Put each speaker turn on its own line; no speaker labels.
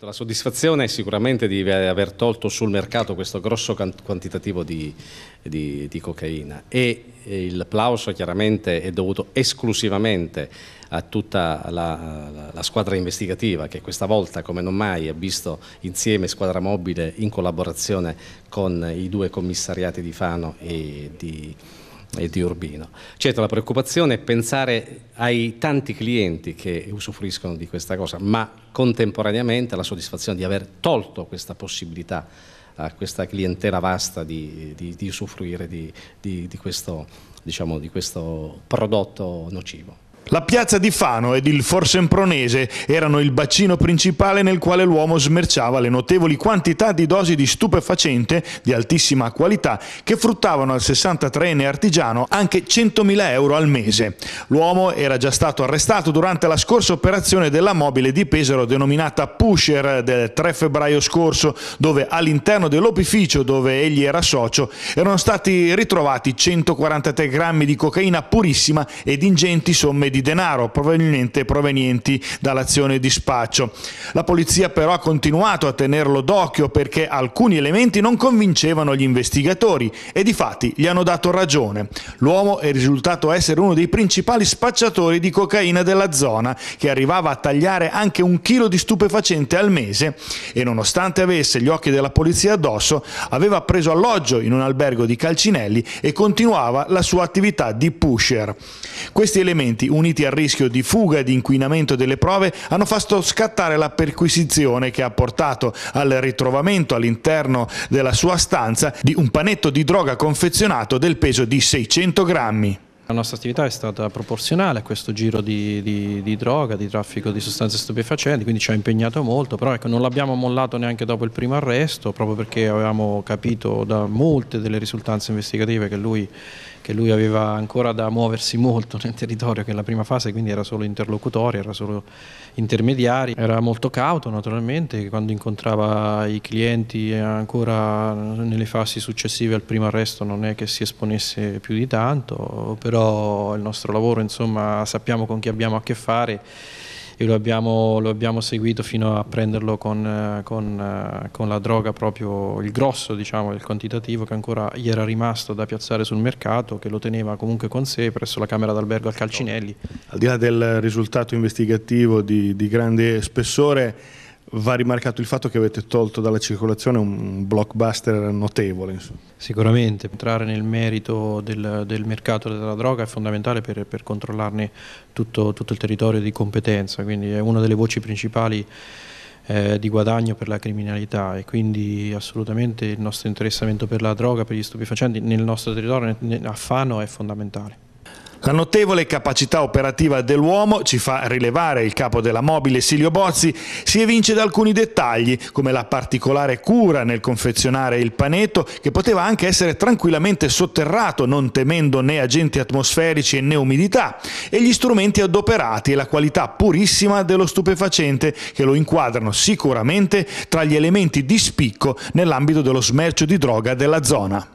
La soddisfazione è sicuramente di aver tolto sul mercato questo grosso quantitativo di, di, di cocaina e il plauso chiaramente è dovuto esclusivamente a tutta la, la, la, squadra investigativa che questa volta come non mai ha visto insieme squadra mobile in collaborazione con i due commissariati di Fano e di e di Urbino. Certo la preoccupazione è pensare ai tanti clienti che usufruiscono di questa cosa, ma contemporaneamente la soddisfazione di aver tolto questa possibilità a questa clientela vasta di, di, di usufruire di questo, diciamo, di questo prodotto nocivo.
La piazza di Fano ed il Forsempronese erano il bacino principale nel quale l'uomo smerciava le notevoli quantità di dosi di stupefacente di altissima qualità che fruttavano al 63enne artigiano anche 100.000 euro al mese. L'uomo era già stato arrestato durante la scorsa operazione della mobile di Pesaro denominata Pusher del 3 febbraio scorso, dove all'interno dell'opificio dove egli era socio erano stati ritrovati 143 grammi di cocaina purissima ed ingenti somme di di denaro probabilmente provenienti dall'azione di spaccio. La polizia però ha continuato a tenerlo d'occhio perché alcuni elementi non convincevano gli investigatori e di fatti gli hanno dato ragione. L'uomo è risultato essere uno dei principali spacciatori di cocaina della zona che arrivava a tagliare anche un chilo di stupefacente al mese e nonostante avesse gli occhi della polizia addosso aveva preso alloggio in un albergo di Calcinelli e continuava la sua attività di pusher. Questi elementi, uniti uniti al rischio di fuga e di inquinamento delle prove hanno fatto scattare la perquisizione che ha portato al ritrovamento all'interno della sua stanza di un panetto di droga confezionato del peso di 600 grammi.
La nostra attività è stata proporzionale a questo giro di, di, di droga, di traffico di sostanze stupefacenti, quindi ci ha impegnato molto, però ecco, non l'abbiamo mollato neanche dopo il primo arresto, proprio perché avevamo capito da molte delle risultanze investigative che lui, che lui aveva ancora da muoversi molto nel territorio, che nella prima fase quindi era solo interlocutorio, era solo intermediari, era molto cauto naturalmente, quando incontrava i clienti ancora nelle fasi successive al primo arresto non è che si esponesse più di tanto, però però il nostro lavoro insomma sappiamo con chi abbiamo a che fare e lo abbiamo, lo abbiamo seguito fino a prenderlo con, con, con, la droga proprio il grosso diciamo il quantitativo che ancora gli era rimasto da piazzare sul mercato che lo teneva comunque con
sé presso la camera d'albergo al Calcinelli. Al di là del risultato investigativo di, di grande spessore va rimarcato il fatto che avete tolto dalla circolazione un blockbuster notevole. Insomma. Sicuramente,
entrare nel merito del, del, mercato della droga è fondamentale per, per controllarne tutto, tutto il territorio di competenza, quindi è una delle voci principali eh, di guadagno per la criminalità e quindi assolutamente il nostro interessamento per la droga, per gli stupefacenti nel nostro territorio a Fano è fondamentale.
La notevole capacità operativa dell'uomo, ci fa rilevare il capo della mobile Silio Bozzi, si evince da alcuni dettagli, come la particolare cura nel confezionare il panetto, che poteva anche essere tranquillamente sotterrato, non temendo né agenti atmosferici né umidità, e gli strumenti adoperati e la qualità purissima dello stupefacente, che lo inquadrano sicuramente tra gli elementi di spicco nell'ambito dello smercio di droga della zona.